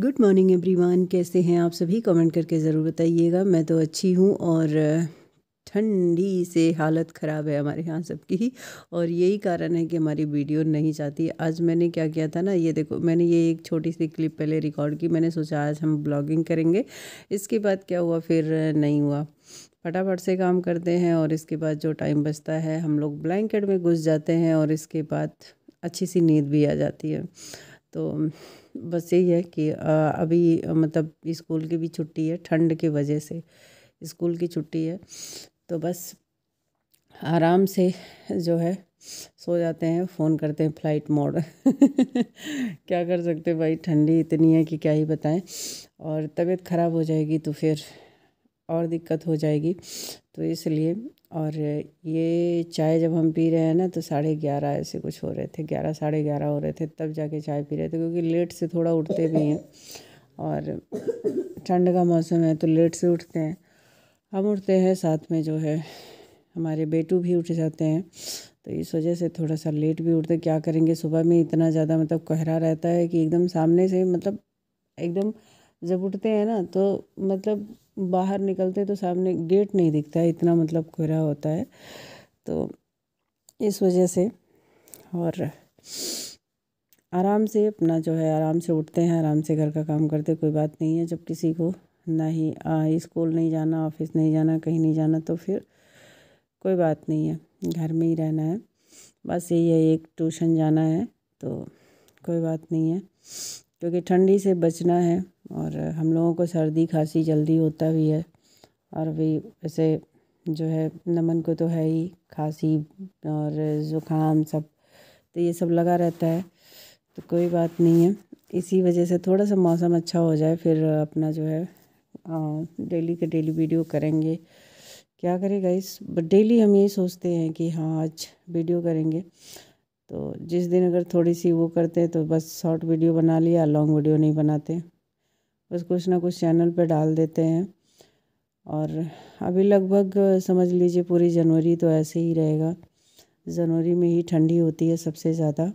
good morning everyone कैसे हैं आप सभी कमेंट करके ज़रूर बताइएगा मैं तो अच्छी हूँ और ठंडी से हालत ख़राब है हमारे यहाँ सबकी और यही कारण है कि हमारी वीडियो नहीं जाती आज मैंने क्या किया था ना ये देखो मैंने ये एक छोटी सी क्लिप पहले रिकॉर्ड की मैंने सोचा आज हम ब्लॉगिंग करेंगे इसके बाद क्या हुआ फिर नहीं हुआ फटाफट से काम करते हैं और इसके बाद जो टाइम बचता है हम लोग ब्लैंकेट में घुस जाते हैं और इसके बाद अच्छी सी नींद भी आ जाती है तो बस यही है कि अभी मतलब स्कूल की भी छुट्टी है ठंड की वजह से स्कूल की छुट्टी है तो बस आराम से जो है सो जाते हैं फ़ोन करते हैं फ्लाइट मोड क्या कर सकते भाई ठंडी इतनी है कि क्या ही बताएं और तबीयत ख़राब हो जाएगी तो फिर और दिक्कत हो जाएगी तो इसलिए और ये चाय जब हम पी रहे हैं ना तो साढ़े ग्यारह ऐसे कुछ हो रहे थे ग्यारह साढ़े ग्यारह हो रहे थे तब जाके चाय पी रहे थे क्योंकि लेट से थोड़ा उठते भी हैं और ठंड का मौसम है तो लेट से उठते हैं हम उठते हैं साथ में जो है हमारे बेटू भी उठ जाते हैं तो इस वजह से थोड़ा सा लेट भी उठते क्या करेंगे सुबह में इतना ज़्यादा मतलब कोहरा रहता है कि एकदम सामने से मतलब एकदम जब उठते हैं ना तो मतलब बाहर निकलते तो सामने गेट नहीं दिखता है इतना मतलब कोहरा होता है तो इस वजह से और आराम से अपना जो है आराम से उठते हैं आराम से घर का काम करते कोई बात नहीं है जब किसी को ना ही इस्कूल नहीं जाना ऑफिस नहीं जाना कहीं नहीं जाना तो फिर कोई बात नहीं है घर में ही रहना है बस यही है एक ट्यूशन जाना है तो कोई बात नहीं है क्योंकि ठंडी से बचना है और हम लोगों को सर्दी खांसी जल्दी होता भी है और भी ऐसे जो है नमन को तो है ही खांसी और ज़ुकाम सब तो ये सब लगा रहता है तो कोई बात नहीं है इसी वजह से थोड़ा सा मौसम अच्छा हो जाए फिर अपना जो है डेली के डेली वीडियो करेंगे क्या करेगा इस डेली हम यही सोचते हैं कि हाँ आज वीडियो करेंगे तो जिस दिन अगर थोड़ी सी वो करते हैं तो बस शॉर्ट वीडियो बना लिया लॉन्ग वीडियो नहीं बनाते बस कुछ ना कुछ चैनल पे डाल देते हैं और अभी लगभग समझ लीजिए पूरी जनवरी तो ऐसे ही रहेगा जनवरी में ही ठंडी होती है सबसे ज़्यादा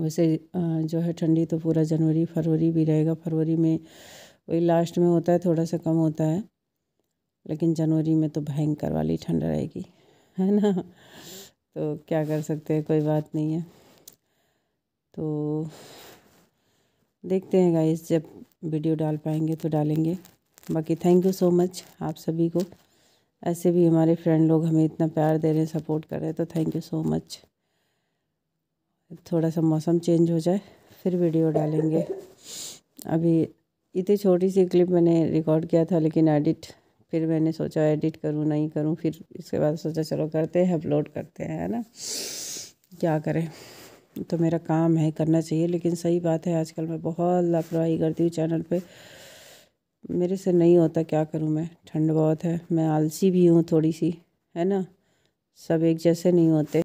वैसे जो है ठंडी तो पूरा जनवरी फरवरी भी रहेगा फरवरी में वही लास्ट में होता है थोड़ा सा कम होता है लेकिन जनवरी में तो भयंकर वाली ठंड रहेगी है ना तो क्या कर सकते हैं कोई बात नहीं है तो देखते हैं गाइस जब वीडियो डाल पाएंगे तो डालेंगे बाकी थैंक यू सो मच आप सभी को ऐसे भी हमारे फ्रेंड लोग हमें इतना प्यार दे रहे हैं सपोर्ट कर रहे हैं तो थैंक यू सो मच थोड़ा सा मौसम चेंज हो जाए फिर वीडियो डालेंगे अभी इतनी छोटी सी क्लिप मैंने रिकॉर्ड किया था लेकिन एडिट फिर मैंने सोचा एडिट करूँ नहीं करूँ फिर इसके बाद सोचा चलो करते हैं अपलोड करते हैं है ना क्या करें तो मेरा काम है करना चाहिए लेकिन सही बात है आजकल मैं बहुत लापरवाही करती हूँ चैनल पे मेरे से नहीं होता क्या करूँ मैं ठंड बहुत है मैं आलसी भी हूँ थोड़ी सी है ना सब एक जैसे नहीं होते